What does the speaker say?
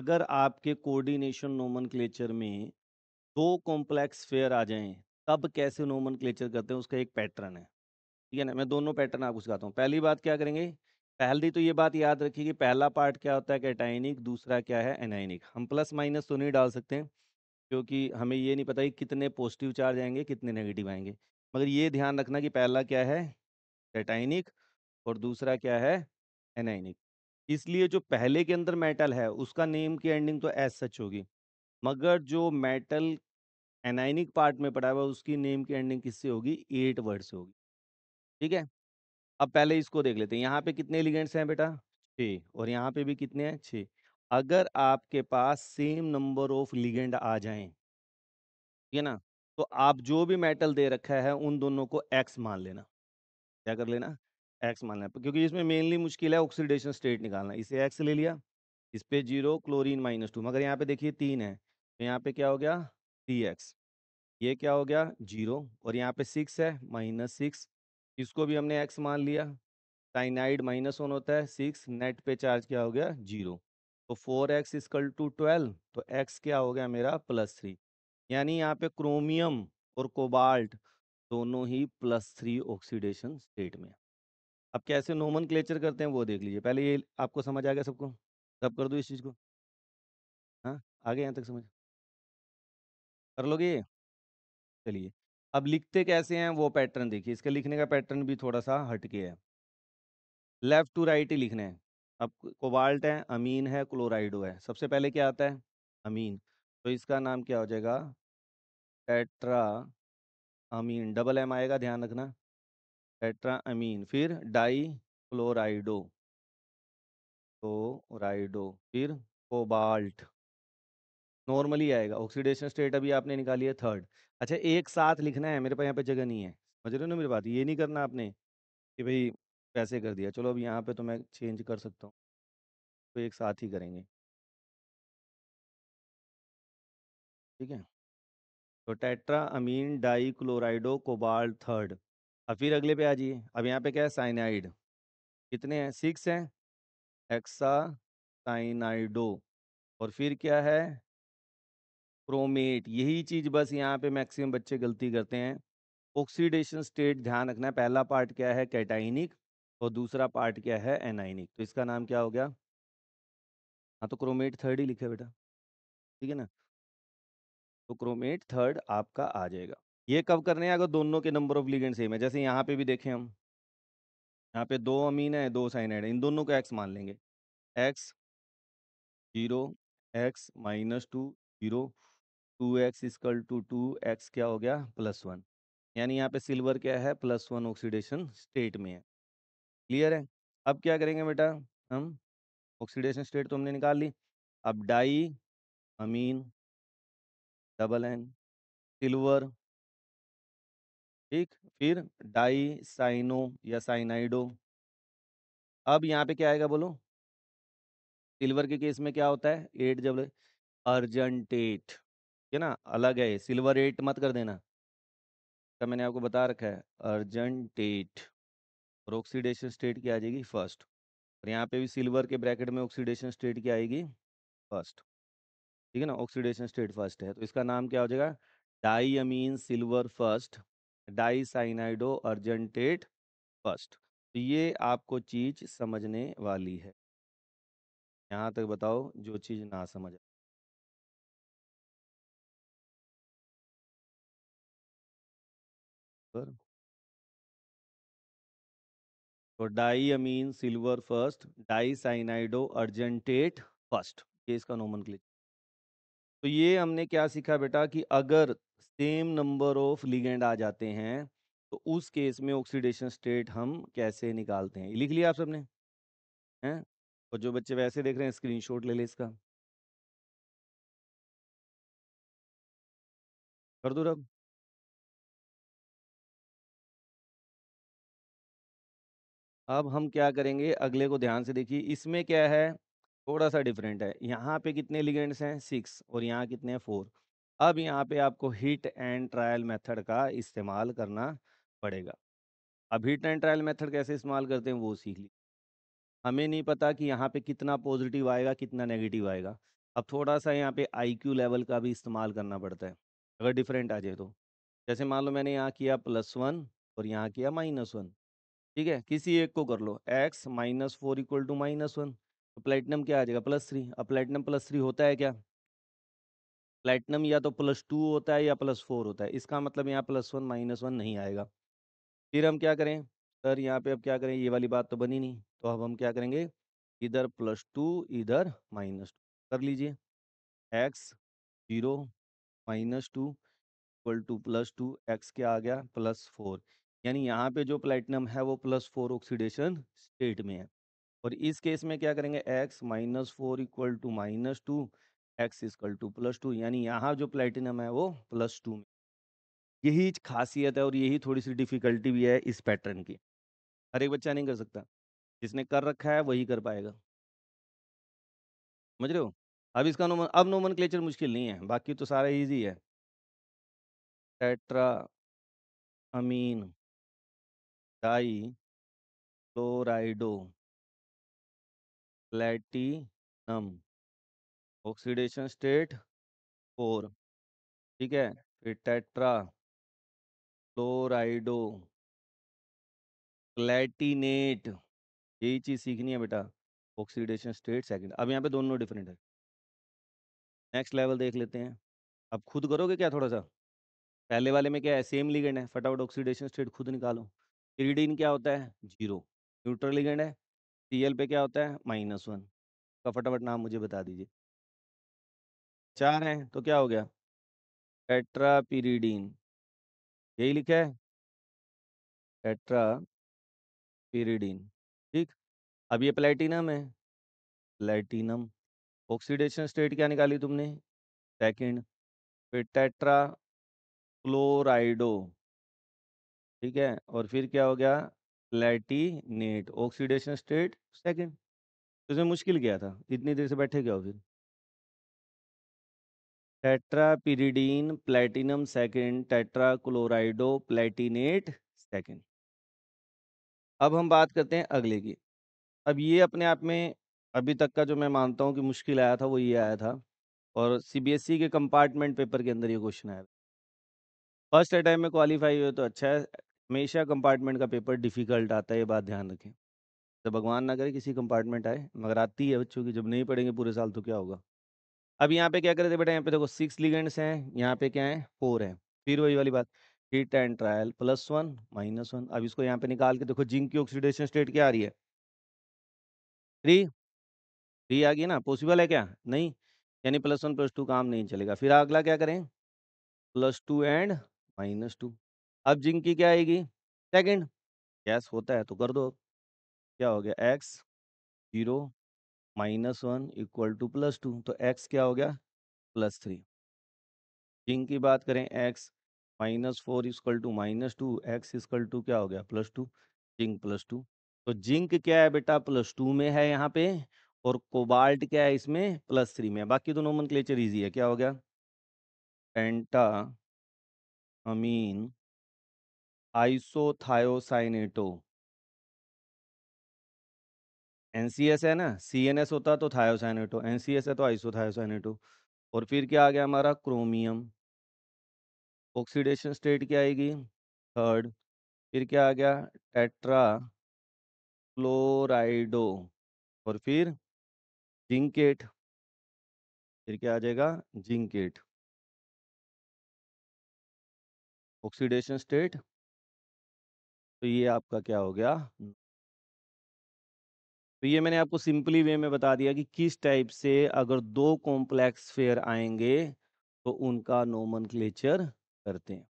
अगर आपके कोऑर्डिनेशन नोमन में दो कॉम्प्लेक्स फेयर आ जाएं तब कैसे क्लेचर करते हैं उसका एक पैटर्न है ठीक है ना मैं दोनों पैटर्न आपको सिखाता हूँ पहली बात क्या करेंगे पहली तो ये बात याद रखिए कि पहला पार्ट क्या होता है कैटाइनिक दूसरा क्या है एनाइनिक हम प्लस माइनस तो नहीं डाल सकते क्योंकि हमें ये नहीं पता कि कितने पॉजिटिव चार्ज आएंगे कितने नेगेटिव आएंगे मगर ये ध्यान रखना कि पहला क्या है कैटाइनिक और दूसरा क्या है एनाइनिक इसलिए जो पहले के अंदर मेटल है, उसका नेम की एंडिंग तो एस सच होगी। मगर जो मेटल एनाइनिक पार्ट में पड़ा हुआ उसकी नेम की एंडिंग किससे होगी? एट वर्ड से होगी। ठीक है? अब पहले इसको देख लेते हैं। यहाँ पे कितने एलिगेंट्स हैं बेटा? छः और यहाँ पे भी कितने हैं? छः अगर आपके पास सेम नंबर ऑफ लिगेंड आ जाए ठीक है ना? तो आप जो भी मेटल दे रखा है, उन दोनों को एक्स मान लेना। क्या कर लेना? एक्स मानना है क्योंकि इसमें मेनली मुश्किल है ऑक्सीडेशन स्टेट निकालना इसे एक्स ले लिया इस पर जीरो क्लोरीन माइनस टू मगर यहाँ पे देखिए तीन है तो यहाँ पे क्या हो गया थ्री एक्स ये क्या हो गया जीरो और यहाँ पे सिक्स है माइनस सिक्स इसको भी हमने एक्स मान लिया साइनाइड माइनस वन होता है सिक्स नेट पे चार्ज क्या हो गया जीरो तो four X is equal to twelve तो एक्स क्या हो गया मेरा प्लस थ्री यानी यहाँ पे क्रोमियम और कोबाल्ट दोनों ही प्लस थ्री ऑक्सीडेशन स्टेट में अब कैसे नोमन क्लेचर करते हैं वो देख लीजिए पहले ये आपको समझ आ गया सबको सब कर दो इस चीज़ को हाँ आगे यहाँ तक समझ कर लोगे चलिए अब लिखते कैसे हैं वो पैटर्न देखिए इसका लिखने का पैटर्न भी थोड़ा सा हटके है लेफ्ट टू राइट ही लिखना है अब कोबाल्ट है अमीन है क्लोराइडो है सबसे पहले क्या आता है अमीन तो इसका नाम क्या हो जाएगा टेट्रा अमीन डबल एम आएगा ध्यान रखना टेट्राअमीन फिर डाई क्लोराइडो क्लोराइडो तो फिर कोबाल्ट नॉर्मली आएगा ऑक्सीडेशन स्टेट अभी आपने निकाली है थर्ड अच्छा एक साथ लिखना है मेरे पास यहाँ पे जगह नहीं है समझ रहे हो ना मेरी बात ये नहीं करना आपने कि भाई पैसे कर दिया चलो अब यहाँ पे तो मैं चेंज कर सकता हूँ तो एक साथ ही करेंगे ठीक है तो tetra ammine di chlorido cobalt third अब फिर अगले पे आ जाइए अब यहाँ पे क्या है साइनाइड कितने हैं सिक्स हैं एक्सा साइनाइडो और फिर क्या है क्रोमेट यही चीज़ बस यहाँ पे मैक्सिमम बच्चे गलती करते हैं ऑक्सीडेशन स्टेट ध्यान रखना है पहला पार्ट क्या है कैटाइनिक और दूसरा पार्ट क्या है एनाइनिक तो इसका नाम क्या हो गया हाँ तो क्रोमेट थर्ड ही लिखे बेटा ठीक है ना तो क्रोमेट थर्ड आपका आ जाएगा ये कब करने हैं अगर दोनों के नंबर ऑफ लिगेंड सेम है जैसे यहाँ पे भी देखें हम यहाँ पे दो अमीन है दो साइनाइड है इन दोनों को एक्स मान लेंगे x zero x minus two zero two x is equal to two x क्या हो गया प्लस वन यानी यहाँ पे सिल्वर क्या है प्लस वन ऑक्सीडेशन स्टेट में है क्लियर है अब क्या करेंगे बेटा हम ऑक्सीडेशन स्टेट तो हमने निकाल ली अब di ammine double N silver ठीक फिर डाई साइनो या साइनाइडो अब यहाँ पे क्या आएगा बोलो सिल्वर के केस में क्या होता है एट जब अर्जेंटेट है ना अलग है सिल्वर एट मत कर देना तो मैंने आपको बता रखा है अर्जेंटेट और ऑक्सीडेशन स्टेट की आ जाएगी फर्स्ट और यहाँ पे भी सिल्वर के ब्रैकेट में ऑक्सीडेशन स्टेट की आएगी फर्स्ट ठीक है ना ऑक्सीडेशन स्टेट फर्स्ट है तो इसका नाम क्या हो जाएगा di ammine silver first dicyanido argentate first तो ये आपको चीज समझने वाली है यहाँ तक बताओ जो चीज ना समझ तो di ammine silver first di cyanido argentate first ये इसका नोमन तो ये हमने क्या सीखा बेटा कि अगर सेम नंबर ऑफ लिगेंड आ जाते हैं तो उस केस में ऑक्सीडेशन स्टेट हम कैसे निकालते हैं लिख लिया आप सबने हैं और जो बच्चे वैसे देख रहे हैं स्क्रीनशॉट ले ले इसका कर दो रब अब हम क्या करेंगे अगले को ध्यान से देखिए इसमें क्या है थोड़ा सा डिफरेंट है यहाँ पे कितने लिगेंड्स हैं सिक्स और यहाँ कितने हैं फोर अब यहाँ पे आपको हीट एंड ट्रायल मेथड का इस्तेमाल करना पड़ेगा अब हीट एंड ट्रायल मेथड कैसे इस्तेमाल करते हैं वो सीख ली हमें नहीं पता कि यहाँ पे कितना पॉजिटिव आएगा कितना नेगेटिव आएगा अब थोड़ा सा यहाँ पे क्यू लेवल का भी इस्तेमाल करना पड़ता है अगर डिफरेंट आ जाए तो जैसे मान लो मैंने यहाँ किया प्लस वन और यहाँ किया माइनस वन ठीक है किसी एक को कर लो x minus four equal to minus one तो प्लेटिनम क्या आ जाएगा प्लस थ्री अब प्लेटिनम प्लस थ्री होता है क्या प्लेटिनम या तो प्लस टू होता है या प्लस फोर होता है इसका मतलब यहाँ प्लस वन माइनस वन नहीं आएगा फिर हम क्या करें सर यहाँ पे अब क्या करें ये वाली बात तो बनी नहीं तो अब हम क्या करेंगे इधर प्लस टू इधर माइनस टू कर लीजिए x zero minus two equal to plus two x क्या आ गया प्लस फोर यानी यहाँ पे जो प्लेटिनम है वो प्लस फोर ऑक्सीडेशन स्टेट में है और इस केस में क्या करेंगे x minus four equal to minus two x equal to plus two यानी यहाँ जो प्लेटिनम है वो प्लस टू में यही खासियत है और यही थोड़ी सी डिफ़िकल्टी भी है इस पैटर्न की हर एक बच्चा नहीं कर सकता जिसने कर रखा है वही कर पाएगा समझ रहे हो अब इसका नोमन अब नोमन क्लेचर मुश्किल नहीं है बाकी तो सारा ईजी है tetra ammine di chlorido platinum oxidation state four ठीक है फिर टेट्रा क्लोराइडो प्लेटिनेट यही चीज़ सीखनी है बेटा ऑक्सीडेशन स्टेट सेकंड अब यहाँ पे दोनों डिफरेंट है नेक्स्ट लेवल देख लेते हैं अब खुद करोगे क्या थोड़ा सा पहले वाले में क्या है सेम लिगेंड है फटाफट ऑक्सीडेशन स्टेट खुद निकालो क्रीडीन क्या होता है जीरो न्यूट्रल लिगेंड है सी पे क्या होता है माइनस वन का तो फटाफट नाम मुझे बता दीजिए चार हैं तो क्या हो गया टेट्रापीरीडीन यही लिखा है एट्रापीरिडीन ठीक अब ये प्लेटिनम है प्लेटिनम ऑक्सीडेशन स्टेट क्या निकाली तुमने सेकंड फिर टेट्रा क्लोराइडो ठीक है और फिर क्या हो गया प्लेटिनेट ऑक्सीडेशन स्टेट सेकंड तो इसमें मुश्किल क्या था इतनी देर से बैठे क्या हो फिर tetrapyridine platinum second chlorido platinate second अब हम बात करते हैं अगले की अब ये अपने आप में अभी तक का जो मैं मानता हूँ कि मुश्किल आया था वो ये आया था और ई e के कंपार्टमेंट पेपर के अंदर ये क्वेश्चन आया फर्स्ट अटैम्प में क्वालिफाई हुए तो अच्छा है हमेशा कंपार्टमेंट का पेपर डिफिकल्ट आता है ये बात ध्यान रखें तो भगवान ना करे किसी कंपार्टमेंट आए मगर आती है बच्चों की जब नहीं पढ़ेंगे पूरे साल तो क्या होगा अब यहाँ पे क्या रहे थे बेटा यहाँ पे देखो सिक्स लिगेंड्स हैं यहाँ पे क्या है फोर है फिर वही वाली बात hit and trial plus one minus one अब इसको यहाँ पे निकाल के देखो जिंक की ऑक्सीडेशन स्टेट क्या आ रही है थ्री थ्री आ गई ना पॉसिबल है क्या नहीं यानी प्लस वन प्लस टू काम नहीं चलेगा फिर अगला क्या करें plus two and minus two अब जिंक की क्या आएगी सेकंड गैस होता है तो कर दो क्या हो गया x zero minus one equal to plus two तो एक्स क्या हो गया प्लस थ्री जिंक की बात करें x minus four equal to minus two x equal to क्या हो गया plus two zinc plus two तो जिंक क्या है बेटा प्लस टू में है यहाँ पे और कोबाल्ट क्या है इसमें प्लस थ्री में बाकी दोनों मन क्लेचर ईजी है क्या हो गया पेंटा अमीन आइसोथायोसाइनेटो एनसीएस है ना सीएनएस होता तो थायोसाइनेटो एनसीएस है तो आइसोथायोसाइनेटो और फिर क्या आ गया हमारा क्रोमियम ऑक्सीडेशन स्टेट क्या आएगी थर्ड फिर क्या आ गया टेट्रा क्लोराइडो और फिर जिंकेट फिर क्या आ जाएगा जिंकेट ऑक्सीडेशन स्टेट तो ये आपका क्या हो गया तो ये मैंने आपको सिंपली वे में बता दिया कि किस टाइप से अगर दो कॉम्प्लेक्स फेयर आएंगे तो उनका नोमन करते हैं